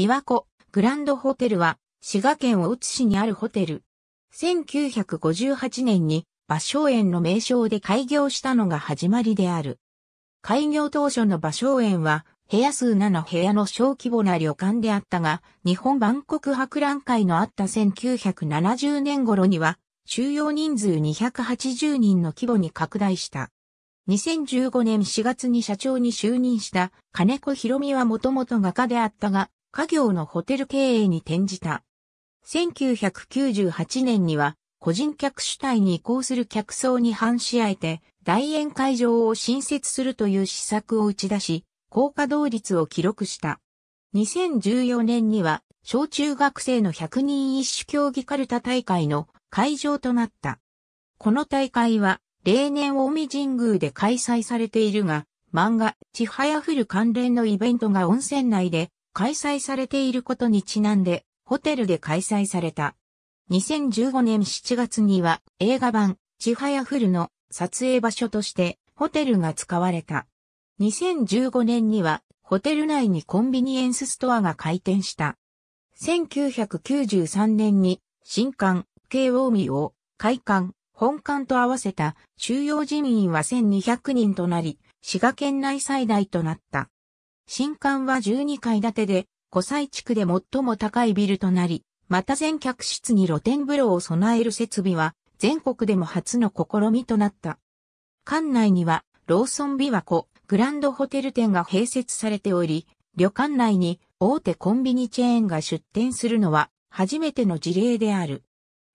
琵琶湖グランドホテルは滋賀県大津市にあるホテル。1958年に芭蕉園の名称で開業したのが始まりである。開業当初の芭蕉園は部屋数7部屋の小規模な旅館であったが、日本万国博覧会のあった1970年頃には収容人数280人の規模に拡大した。2015年4月に社長に就任した金子博美はもともと画家であったが、家業のホテル経営に転じた。1998年には、個人客主体に移行する客層に反し合えて、大宴会場を新設するという施策を打ち出し、高稼働率を記録した。2014年には、小中学生の100人一種競技カルタ大会の会場となった。この大会は、例年大見神宮で開催されているが、漫画、ちはやふる関連のイベントが温泉内で開催されていることにちなんで、ホテルで開催された。2015年7月には映画版、ちはやふるの撮影場所としてホテルが使われた。2015年にはホテル内にコンビニエンスストアが開店した。1993年に新館、慶応美を開館、本館と合わせた収容人員は1200人となり、滋賀県内最大となった。新館は12階建てで、湖西地区で最も高いビルとなり、また全客室に露天風呂を備える設備は、全国でも初の試みとなった。館内には、ローソン琵琶湖、グランドホテル店が併設されており、旅館内に大手コンビニチェーンが出店するのは初めての事例である。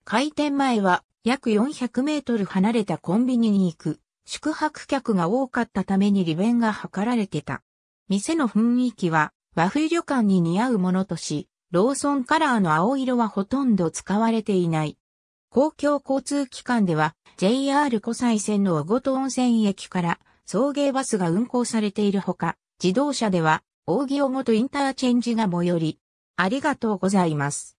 開店前は約400メートル離れたコンビニに行く宿泊客が多かったために利便が図られてた。店の雰囲気は和風旅館に似合うものとし、ローソンカラーの青色はほとんど使われていない。公共交通機関では JR 湖西線の小ごと温泉駅から送迎バスが運行されているほか、自動車では、大尾ごとインターチェンジが最寄り。ありがとうございます。